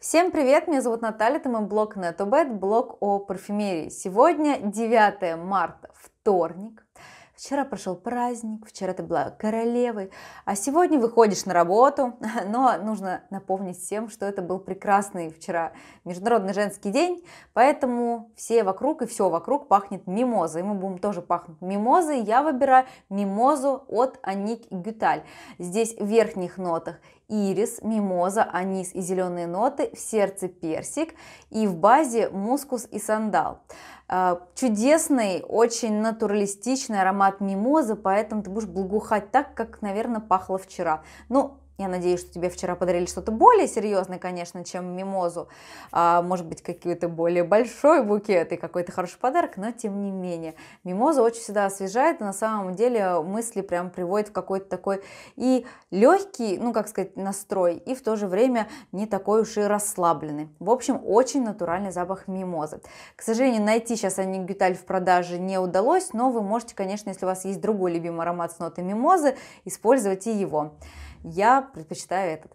Всем привет, меня зовут Наталья, это мой блог Nettobet, блог о парфюмерии. Сегодня 9 марта, вторник. Вчера прошел праздник, вчера ты была королевой, а сегодня выходишь на работу, но нужно напомнить всем, что это был прекрасный вчера Международный женский день, поэтому все вокруг и все вокруг пахнет мимозой, мы будем тоже пахнуть мимозой, я выбираю мимозу от Аник Гюталь, здесь в верхних нотах ирис, мимоза, анис и зеленые ноты, в сердце персик и в базе мускус и сандал. А, чудесный, очень натуралистичный аромат мимозы, поэтому ты будешь благоухать так, как, наверное, пахло вчера. Но ну, я надеюсь, что тебе вчера подарили что-то более серьезное, конечно, чем мимозу. А, может быть, какой-то более большой букет и какой-то хороший подарок, но тем не менее. Мимоза очень всегда освежает, и на самом деле мысли прям приводит в какой-то такой и легкий, ну, как сказать, настрой, и в то же время не такой уж и расслабленный. В общем, очень натуральный запах мимозы. К сожалению, найти сейчас анигюталь в продаже не удалось, но вы можете, конечно, если у вас есть другой любимый аромат с нотой мимозы, использовать и его. Я предпочитаю этот.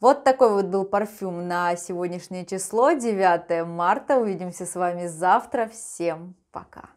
Вот такой вот был парфюм на сегодняшнее число, 9 марта. Увидимся с вами завтра. Всем пока!